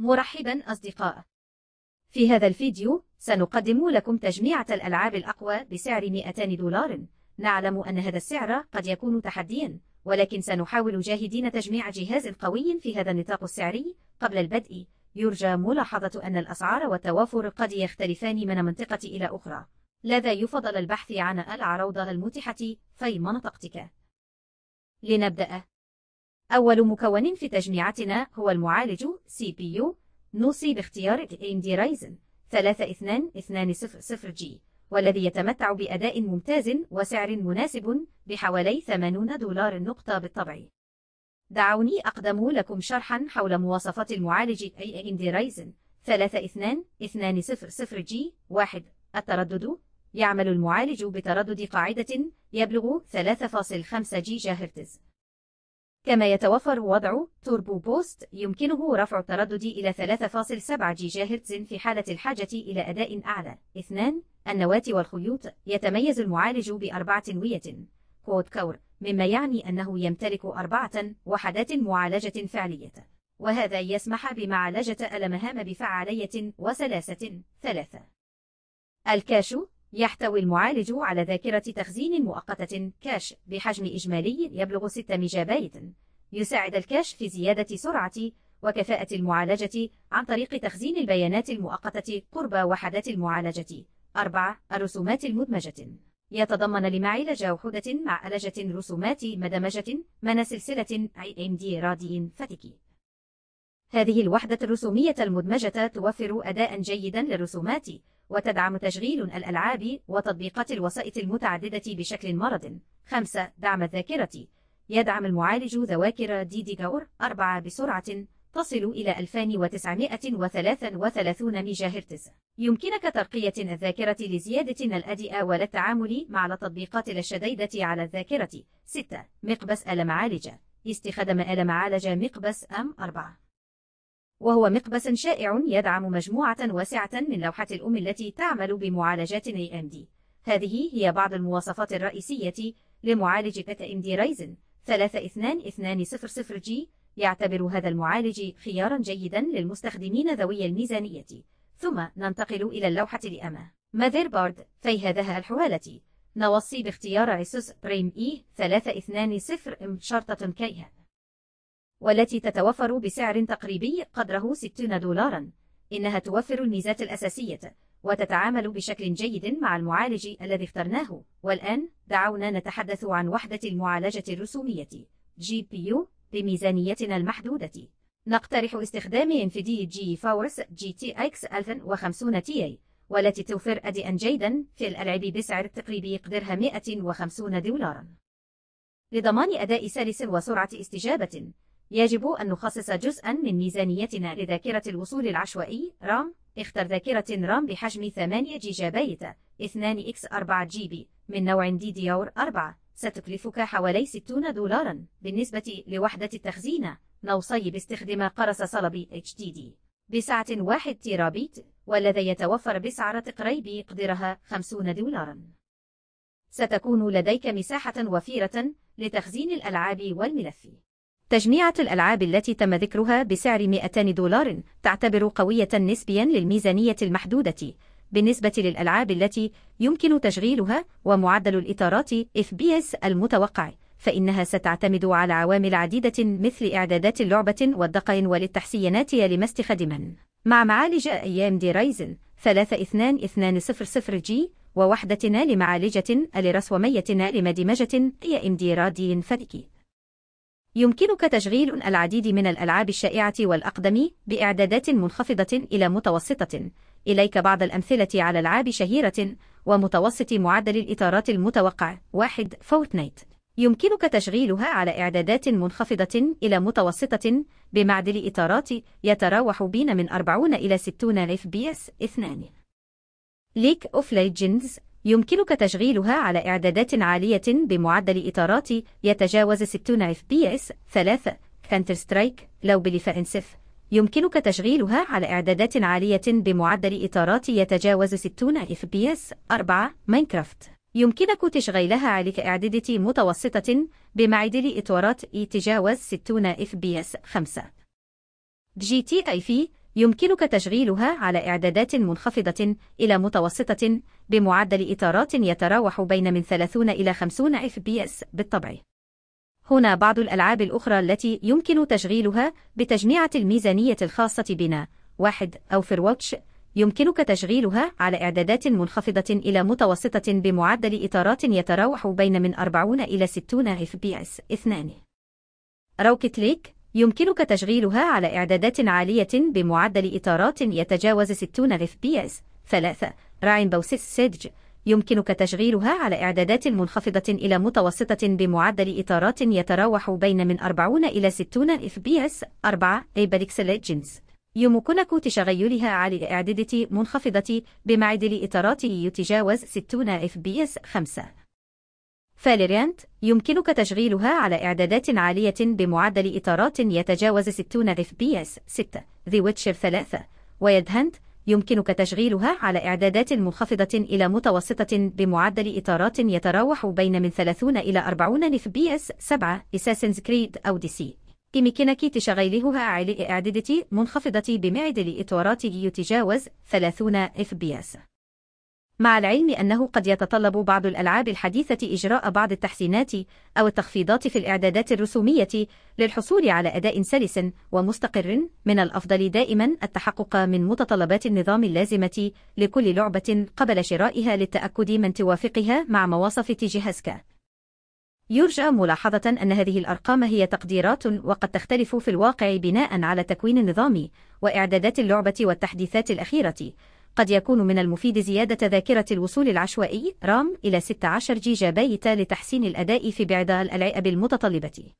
مرحبا أصدقاء في هذا الفيديو سنقدم لكم تجميعة الألعاب الأقوى بسعر 200 دولار نعلم أن هذا السعر قد يكون تحديا ولكن سنحاول جاهدين تجميع جهاز قوي في هذا النطاق السعري قبل البدء يرجى ملاحظة أن الأسعار والتوافر قد يختلفان من منطقة إلى أخرى لذا يفضل البحث عن العروض المتاحة في منطقتك لنبدأ أول مكون في تجميعتنا هو المعالج CPU نوصي باختيار AMD Ryzen 3220G والذي يتمتع بأداء ممتاز وسعر مناسب بحوالي 80 دولار نقطة بالطبع دعوني أقدم لكم شرحا حول مواصفات المعالج AMD Ryzen 3220G1 التردد يعمل المعالج بتردد قاعدة يبلغ 3.5 هرتز كما يتوفر وضع توربو بوست يمكنه رفع التردد إلى 3.7 جيجا هرتز في حالة الحاجة إلى أداء أعلى. 2. النواة والخيوط يتميز المعالج بأربعة نوية كود كور مما يعني أنه يمتلك أربعة وحدات معالجة فعلية وهذا يسمح بمعالجة المهام بفعالية وسلاسة ثلاثة الكاشو يحتوي المعالج على ذاكرة تخزين مؤقتة كاش بحجم إجمالي يبلغ 6 ميجابايت يساعد الكاش في زيادة سرعة وكفاءة المعالجة عن طريق تخزين البيانات المؤقتة قرب وحدات المعالجة 4. الرسومات المدمجة يتضمن لمعالجة وحدة مع ألجة رسومات مدمجة من سلسلة AMD رادين فاتيكي هذه الوحدة الرسومية المدمجة توفر أداء جيدا للرسومات وتدعم تشغيل الألعاب وتطبيقات الوسائط المتعددة بشكل مرض 5. دعم الذاكرة يدعم المعالج ذواكر دي دي جور 4 بسرعة تصل إلى 2933 ميجا هرتز. يمكنك ترقية الذاكرة لزيادة الأدئة والتعامل مع التطبيقات الشديدة على الذاكرة. 6. مقبس آلة معالجة استخدم آلة معالجة مقبس M4 وهو مقبس شائع يدعم مجموعة واسعة من لوحة الأم التي تعمل بمعالجات AMD هذه هي بعض المواصفات الرئيسية لمعالج بتا ام دي رايزن 32200G يعتبر هذا المعالج خيارا جيدا للمستخدمين ذوي الميزانية ثم ننتقل إلى اللوحة الأمام ماذر بارد في هذه الحوالة نوصي باختيار عسوس بريم إي 320 شرطة كيها والتي تتوفر بسعر تقريبي قدره 60 دولاراً إنها توفر الميزات الأساسية وتتعامل بشكل جيد مع المعالج الذي اخترناه والآن دعونا نتحدث عن وحدة المعالجة الرسومية جي بي يو بميزانيتنا المحدودة نقترح استخدام انفيديا جي فورس جي تي اكس 1050 تي اي والتي توفر أداء جيدا في الألعاب بسعر تقريبي قدرها 150 دولاراً لضمان أداء سلس وسرعة استجابة يجب أن نخصص جزءا من ميزانيتنا لذاكرة الوصول العشوائي رام اختر ذاكرة رام بحجم 8 جيجا بايت 2 x 4 جي بي من نوع دي دي اور 4 ستكلفك حوالي 60 دولارا بالنسبة لوحدة التخزين نوصي باستخدام قرص صلبي HDD بسعة 1 تيرابيت والذي يتوفر بسعر تقريب يقدرها 50 دولارا ستكون لديك مساحة وفيرة لتخزين الألعاب والملف تجميعة الألعاب التي تم ذكرها بسعر 200 دولار تعتبر قوية نسبيا للميزانية المحدودة بالنسبة للألعاب التي يمكن تشغيلها ومعدل الإطارات FPS المتوقع فإنها ستعتمد على عوامل عديدة مثل إعدادات اللعبة والدقائق وللتحسينات لما استخدما مع معالج أيام دي رايزن 32200 جي ووحدة لمعالجة لرسومية لمدمجة هي ام دي رادي فريكي يمكنك تشغيل العديد من الألعاب الشائعة والأقدم بإعدادات منخفضة إلى متوسطة إليك بعض الأمثلة على ألعاب شهيرة ومتوسط معدل الإطارات المتوقع 1 فورتنايت يمكنك تشغيلها على إعدادات منخفضة إلى متوسطة بمعدل إطارات يتراوح بين من 40 إلى 60 FPS 2 ليك أوف ليجنز يمكنك تشغيلها على إعدادات عالية بمعدل إطارات يتجاوز 60 FPS 3 كانتر سترايك لو بلفانسف يمكنك تشغيلها على إعدادات عالية بمعدل إطارات يتجاوز 60 FPS 4 ماينكرافت يمكنك تشغيلها على إعدادة متوسطة بمعدل إطارات يتجاوز 60 FPS 5 جي تي أي في يمكنك تشغيلها على إعدادات منخفضة إلى متوسطة بمعدل إطارات يتراوح بين من 30 إلى 50 FPS بالطبع. هنا بعض الألعاب الأخرى التي يمكن تشغيلها بتجميعة الميزانية الخاصة بنا واحد أو فيرواتش يمكنك تشغيلها على إعدادات منخفضة إلى متوسطة بمعدل إطارات يتراوح بين من 40 إلى 60 FPS 2 روكت ليك يمكنك تشغيلها على إعدادات عالية بمعدل إطارات يتجاوز 60 FPS 3. راينبو سيس سيدج يمكنك تشغيلها على إعدادات منخفضة إلى متوسطة بمعدل إطارات يتراوح بين من 40 إلى 60 FPS 4. إيباليكس ليجنز يمكنك تشغيلها على إعدادات منخفضة بمعدل إطارات يتجاوز 60 FPS 5 فاليريانت يمكنك تشغيلها على إعدادات عالية بمعدل إطارات يتجاوز 60 FPS 6 The Witcher 3 ويدهنت يمكنك تشغيلها على إعدادات منخفضة إلى متوسطة بمعدل إطارات يتراوح بين من 30 إلى 40 FPS 7 Assassin's Creed DC يمكنك تشغيلها على إعدادة منخفضة بمعدل إطارات يتجاوز 30 FPS مع العلم أنه قد يتطلب بعض الألعاب الحديثة إجراء بعض التحسينات أو التخفيضات في الإعدادات الرسومية للحصول على أداء سلس ومستقر من الأفضل دائما التحقق من متطلبات النظام اللازمة لكل لعبة قبل شرائها للتأكد من توافقها مع مواصف جهازك يرجى ملاحظة أن هذه الأرقام هي تقديرات وقد تختلف في الواقع بناء على تكوين النظام وإعدادات اللعبة والتحديثات الأخيرة قد يكون من المفيد زيادة ذاكرة الوصول العشوائي رام إلى 16 جيجا بايت لتحسين الأداء في بعض الألعاب المتطلبة